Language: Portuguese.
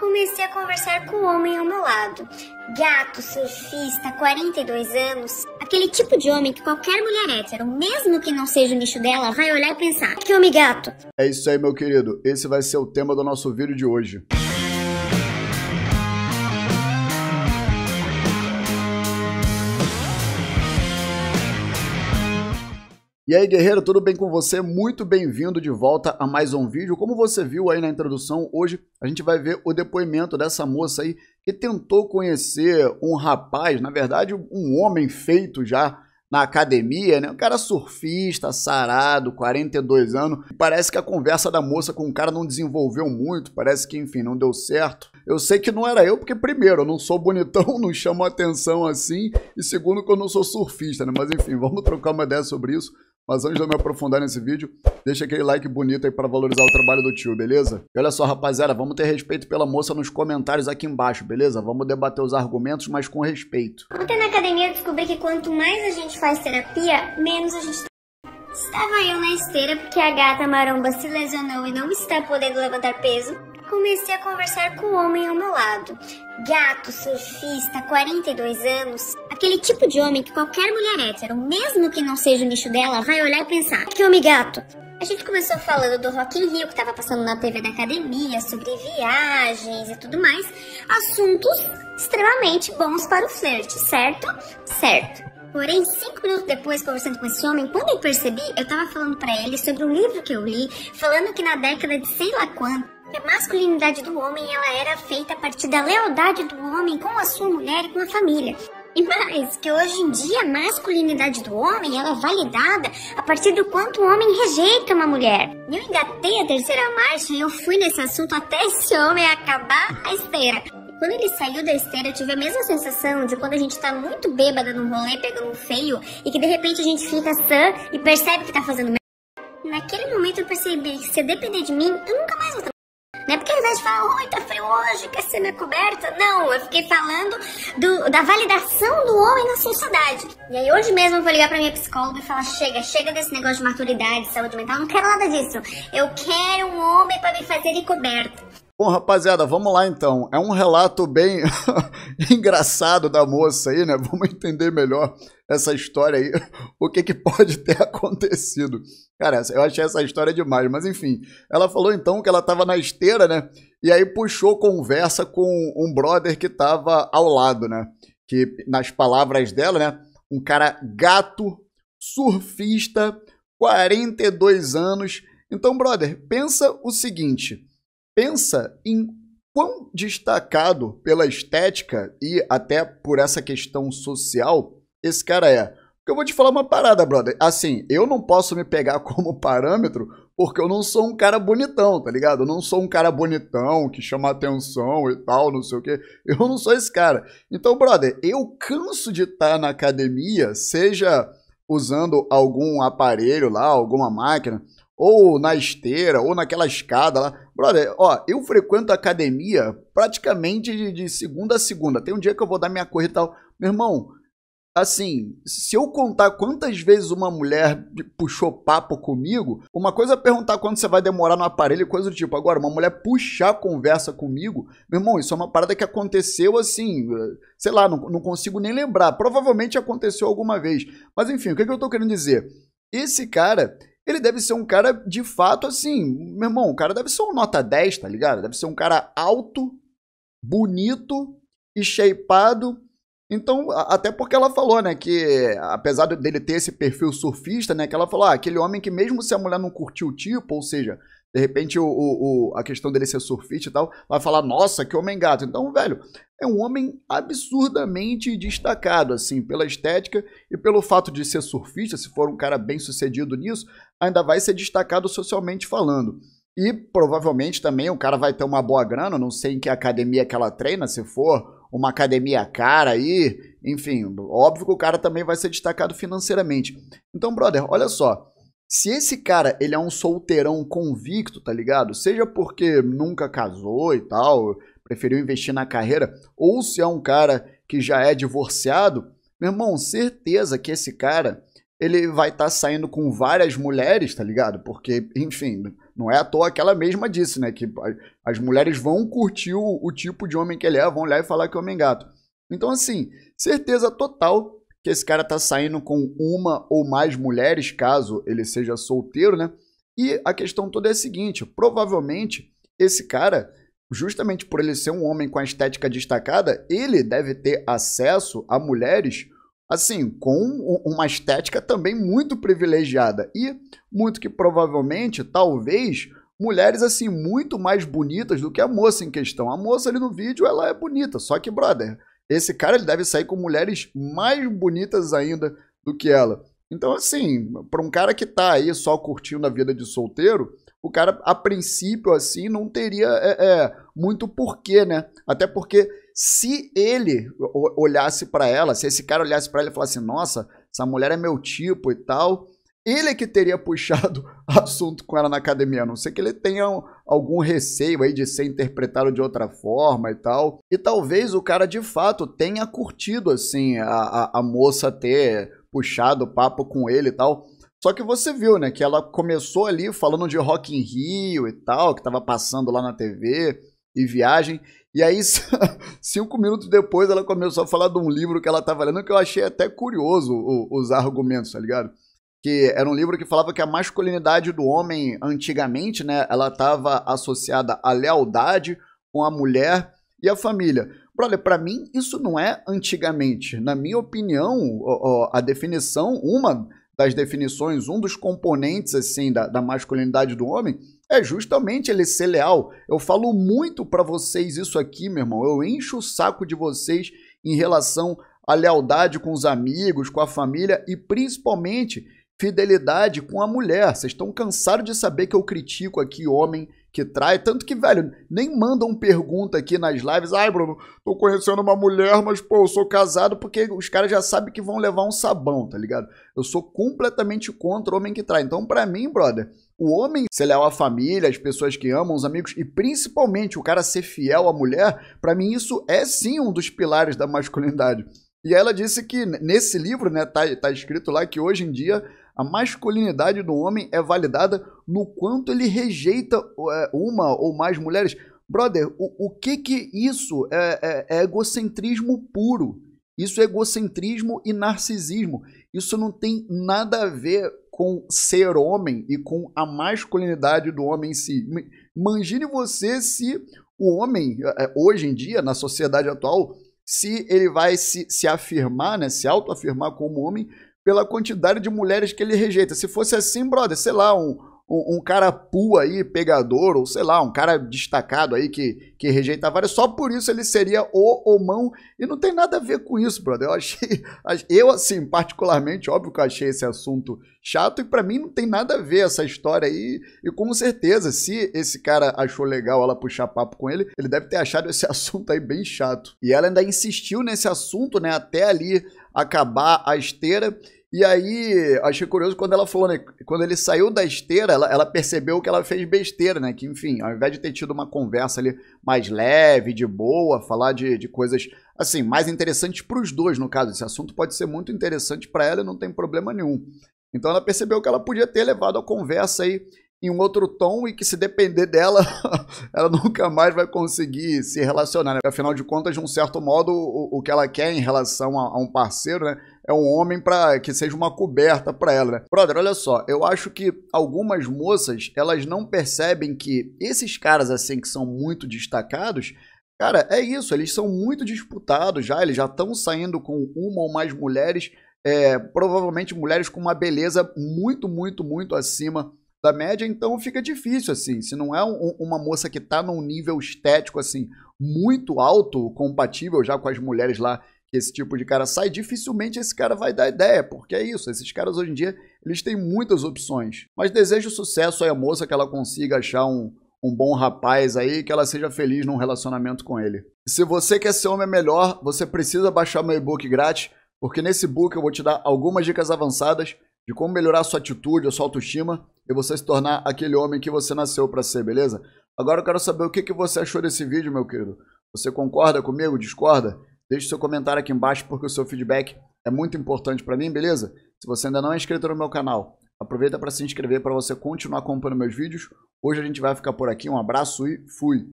Comecei a conversar com o homem ao meu lado. Gato, surfista, 42 anos. Aquele tipo de homem que qualquer mulher hétero, mesmo que não seja o nicho dela, vai olhar e pensar: que homem gato. É isso aí, meu querido. Esse vai ser o tema do nosso vídeo de hoje. E aí, guerreiro, tudo bem com você? Muito bem-vindo de volta a mais um vídeo. Como você viu aí na introdução, hoje a gente vai ver o depoimento dessa moça aí que tentou conhecer um rapaz, na verdade, um homem feito já na academia, né? Um cara surfista, sarado, 42 anos. Parece que a conversa da moça com o cara não desenvolveu muito, parece que, enfim, não deu certo. Eu sei que não era eu, porque, primeiro, eu não sou bonitão, não chamo atenção assim, e segundo, que eu não sou surfista, né? Mas, enfim, vamos trocar uma ideia sobre isso. Mas antes de eu me aprofundar nesse vídeo, deixa aquele like bonito aí para valorizar o trabalho do tio, beleza? E olha só, rapaziada, vamos ter respeito pela moça nos comentários aqui embaixo, beleza? Vamos debater os argumentos, mas com respeito. Ontem na academia eu descobri que quanto mais a gente faz terapia, menos a gente Estava eu na esteira porque a gata maromba se lesionou e não está podendo levantar peso comecei a conversar com o homem ao meu lado. Gato, surfista, 42 anos. Aquele tipo de homem que qualquer mulher hétero, mesmo que não seja o nicho dela, vai olhar e pensar: que homem gato! A gente começou falando do Rock in Rio que estava passando na TV da academia, sobre viagens e tudo mais. Assuntos extremamente bons para o flerte, certo? Certo. Porém, cinco minutos depois, conversando com esse homem, quando eu percebi, eu tava falando para ele sobre um livro que eu li, falando que na década de sei lá quanto, a masculinidade do homem ela era feita a partir da lealdade do homem com a sua mulher e com a família. E mais, que hoje em dia a masculinidade do homem ela é validada a partir do quanto o homem rejeita uma mulher. Eu engatei a terceira marcha e eu fui nesse assunto até esse homem acabar a esteira. E quando ele saiu da esteira, eu tive a mesma sensação de quando a gente tá muito bêbada num rolê, pegando um feio, e que de repente a gente fica sã e percebe que tá fazendo merda. Naquele momento eu percebi que se depender de mim, eu nunca mais vou médico fala, oi, tá frio hoje, quer ser minha coberta? Não, eu fiquei falando do, da validação do homem na sociedade. E aí hoje mesmo eu vou ligar pra minha psicóloga e falar, chega, chega desse negócio de maturidade, saúde mental, não quero nada disso. Eu quero um homem para me fazer de coberta. Bom, rapaziada, vamos lá então. É um relato bem engraçado da moça aí, né? Vamos entender melhor essa história aí, o que, que pode ter acontecido. Cara, eu achei essa história demais, mas enfim. Ela falou então que ela estava na esteira, né? E aí puxou conversa com um brother que estava ao lado, né? Que, nas palavras dela, né? Um cara gato, surfista, 42 anos. Então, brother, pensa o seguinte pensa em quão destacado pela estética e até por essa questão social esse cara é. Porque eu vou te falar uma parada, brother. Assim, eu não posso me pegar como parâmetro porque eu não sou um cara bonitão, tá ligado? Eu não sou um cara bonitão que chama atenção e tal, não sei o quê. Eu não sou esse cara. Então, brother, eu canso de estar tá na academia, seja usando algum aparelho lá, alguma máquina, ou na esteira, ou naquela escada lá. Brother, ó, eu frequento a academia praticamente de, de segunda a segunda. Tem um dia que eu vou dar minha corrida e tal. Meu irmão, assim, se eu contar quantas vezes uma mulher puxou papo comigo, uma coisa é perguntar quando você vai demorar no aparelho e coisa do tipo. Agora, uma mulher puxar conversa comigo, meu irmão, isso é uma parada que aconteceu assim, sei lá, não, não consigo nem lembrar. Provavelmente aconteceu alguma vez. Mas enfim, o que, é que eu tô querendo dizer? Esse cara, ele deve ser um cara de fato assim, meu irmão, o cara deve ser um nota 10, tá ligado? Deve ser um cara alto, bonito e shapeado. Então, até porque ela falou, né, que apesar dele ter esse perfil surfista, né, que ela falou, ah, aquele homem que mesmo se a mulher não curtiu o tipo, ou seja, de repente, o, o, a questão dele ser surfista e tal, vai falar, nossa, que homem gato. Então, velho, é um homem absurdamente destacado, assim, pela estética e pelo fato de ser surfista, se for um cara bem sucedido nisso, ainda vai ser destacado socialmente falando. E provavelmente também o cara vai ter uma boa grana, não sei em que academia que ela treina, se for uma academia cara aí, enfim, óbvio que o cara também vai ser destacado financeiramente. Então, brother, olha só, se esse cara, ele é um solteirão convicto, tá ligado? Seja porque nunca casou e tal, preferiu investir na carreira, ou se é um cara que já é divorciado, meu irmão, certeza que esse cara, ele vai estar tá saindo com várias mulheres, tá ligado? Porque, enfim, não é à toa que ela mesma disse, né? Que as mulheres vão curtir o, o tipo de homem que ele é, vão olhar e falar que é homem gato. Então, assim, certeza total que esse cara tá saindo com uma ou mais mulheres, caso ele seja solteiro, né? E a questão toda é a seguinte: provavelmente esse cara, justamente por ele ser um homem com a estética destacada, ele deve ter acesso a mulheres assim, com uma estética também muito privilegiada e muito que provavelmente, talvez, mulheres assim muito mais bonitas do que a moça em questão. A moça ali no vídeo, ela é bonita, só que, brother, esse cara ele deve sair com mulheres mais bonitas ainda do que ela. Então, assim, para um cara que tá aí só curtindo a vida de solteiro, o cara, a princípio, assim, não teria é, é, muito porquê, né? Até porque se ele olhasse para ela, se esse cara olhasse para ela e falasse, nossa, essa mulher é meu tipo e tal, ele é que teria puxado assunto com ela na academia, a não ser que ele tenha algum receio aí de ser interpretado de outra forma e tal. E talvez o cara de fato tenha curtido, assim, a, a, a moça ter puxado papo com ele e tal. Só que você viu, né, que ela começou ali falando de Rock in Rio e tal, que tava passando lá na TV e viagem. E aí, cinco minutos depois, ela começou a falar de um livro que ela tava lendo, que eu achei até curioso os argumentos, tá ligado? que era um livro que falava que a masculinidade do homem antigamente, né, ela estava associada à lealdade com a mulher e a família. Brother, para mim isso não é antigamente. Na minha opinião, a definição, uma das definições, um dos componentes assim da, da masculinidade do homem é justamente ele ser leal. Eu falo muito para vocês isso aqui, meu irmão. Eu encho o saco de vocês em relação à lealdade com os amigos, com a família e principalmente fidelidade com a mulher. Vocês estão cansados de saber que eu critico aqui homem que trai. Tanto que, velho, nem mandam pergunta aqui nas lives. Ai, Bruno, tô conhecendo uma mulher, mas, pô, eu sou casado porque os caras já sabem que vão levar um sabão, tá ligado? Eu sou completamente contra homem que trai. Então, pra mim, brother, o homem ser leal é à família, as pessoas que amam, os amigos e principalmente o cara ser fiel à mulher, para mim isso é sim um dos pilares da masculinidade. E ela disse que nesse livro, né, tá, tá escrito lá que hoje em dia a masculinidade do homem é validada no quanto ele rejeita é, uma ou mais mulheres. Brother, o, o que que isso é, é, é egocentrismo puro? Isso é egocentrismo e narcisismo. Isso não tem nada a ver com ser homem e com a masculinidade do homem em si. Imagine você se o homem, é, é, hoje em dia, na sociedade atual, se ele vai se, se afirmar, né, se autoafirmar como homem, pela quantidade de mulheres que ele rejeita. Se fosse assim, brother, sei lá, um, um, um, cara pu aí, pegador, ou sei lá, um cara destacado aí que, que rejeita várias, só por isso ele seria o homão. E não tem nada a ver com isso, brother. Eu achei. Eu, assim, particularmente, óbvio que eu achei esse assunto chato, e para mim não tem nada a ver essa história aí. E com certeza, se esse cara achou legal ela puxar papo com ele, ele deve ter achado esse assunto aí bem chato. E ela ainda insistiu nesse assunto, né, até ali acabar a esteira. E aí, achei curioso quando ela falou, né? Quando ele saiu da esteira, ela, ela, percebeu que ela fez besteira, né? Que, enfim, ao invés de ter tido uma conversa ali mais leve, de boa, falar de, de coisas, assim, mais interessantes para os dois, no caso. Esse assunto pode ser muito interessante para ela e não tem problema nenhum. Então, ela percebeu que ela podia ter levado a conversa aí em um outro tom e que se depender dela, ela nunca mais vai conseguir se relacionar. Né? Afinal de contas, de um certo modo, o, o que ela quer em relação a, a um parceiro, né? É um homem para que seja uma coberta para ela, né? Brother, olha só, eu acho que algumas moças, elas não percebem que esses caras assim que são muito destacados, cara, é isso, eles são muito disputados já, eles já estão saindo com uma ou mais mulheres, é, provavelmente mulheres com uma beleza muito, muito, muito acima da média, então fica difícil, assim. Se não é um, uma moça que está num nível estético, assim, muito alto, compatível já com as mulheres lá que esse tipo de cara sai, dificilmente esse cara vai dar ideia, porque é isso, esses caras hoje em dia, eles têm muitas opções. Mas desejo sucesso aí a moça, que ela consiga achar um, um bom rapaz aí, que ela seja feliz num relacionamento com ele. Se você quer ser homem melhor, você precisa baixar meu e-book grátis, porque nesse book eu vou te dar algumas dicas avançadas de como melhorar a sua atitude, a sua autoestima e você se tornar aquele homem que você nasceu para ser, beleza? Agora eu quero saber o que, que você achou desse vídeo, meu querido. Você concorda comigo? Discorda? Deixe seu comentário aqui embaixo porque o seu feedback é muito importante para mim, beleza? Se você ainda não é inscrito no meu canal, aproveita para se inscrever para você continuar acompanhando meus vídeos. Hoje a gente vai ficar por aqui. Um abraço e fui!